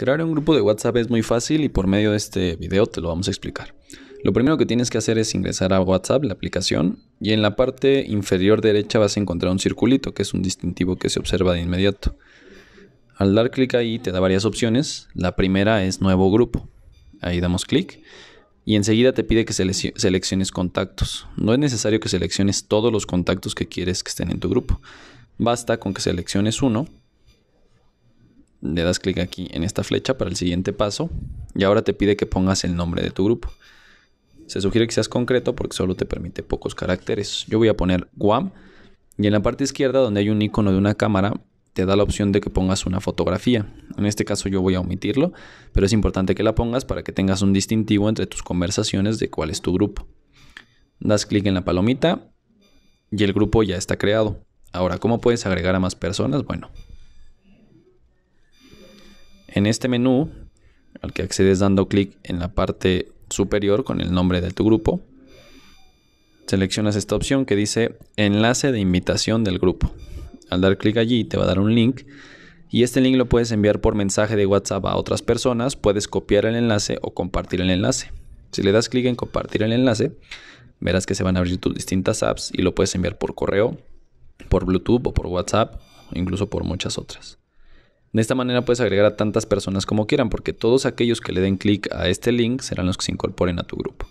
Crear un grupo de WhatsApp es muy fácil y por medio de este video te lo vamos a explicar. Lo primero que tienes que hacer es ingresar a WhatsApp, la aplicación, y en la parte inferior derecha vas a encontrar un circulito, que es un distintivo que se observa de inmediato. Al dar clic ahí te da varias opciones. La primera es nuevo grupo. Ahí damos clic y enseguida te pide que selecciones contactos. No es necesario que selecciones todos los contactos que quieres que estén en tu grupo. Basta con que selecciones uno le das clic aquí en esta flecha para el siguiente paso y ahora te pide que pongas el nombre de tu grupo. Se sugiere que seas concreto porque solo te permite pocos caracteres. Yo voy a poner Guam y en la parte izquierda donde hay un icono de una cámara te da la opción de que pongas una fotografía. En este caso yo voy a omitirlo, pero es importante que la pongas para que tengas un distintivo entre tus conversaciones de cuál es tu grupo. Das clic en la palomita y el grupo ya está creado. Ahora, ¿cómo puedes agregar a más personas? Bueno, en este menú, al que accedes dando clic en la parte superior con el nombre de tu grupo, seleccionas esta opción que dice enlace de invitación del grupo. Al dar clic allí te va a dar un link y este link lo puedes enviar por mensaje de WhatsApp a otras personas, puedes copiar el enlace o compartir el enlace. Si le das clic en compartir el enlace, verás que se van a abrir tus distintas apps y lo puedes enviar por correo, por Bluetooth o por WhatsApp, incluso por muchas otras. De esta manera puedes agregar a tantas personas como quieran, porque todos aquellos que le den clic a este link serán los que se incorporen a tu grupo.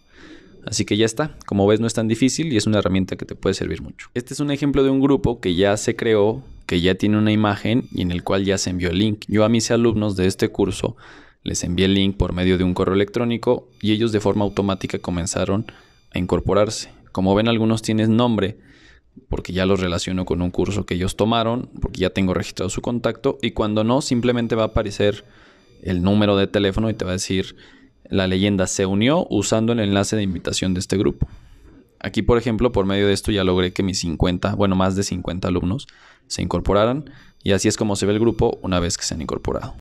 Así que ya está, como ves no es tan difícil y es una herramienta que te puede servir mucho. Este es un ejemplo de un grupo que ya se creó, que ya tiene una imagen y en el cual ya se envió el link. Yo a mis alumnos de este curso les envié el link por medio de un correo electrónico y ellos de forma automática comenzaron a incorporarse. Como ven algunos tienen nombre, porque ya los relaciono con un curso que ellos tomaron, porque ya tengo registrado su contacto, y cuando no, simplemente va a aparecer el número de teléfono y te va a decir, la leyenda se unió usando el enlace de invitación de este grupo. Aquí, por ejemplo, por medio de esto ya logré que mis 50, bueno, más de 50 alumnos se incorporaran, y así es como se ve el grupo una vez que se han incorporado.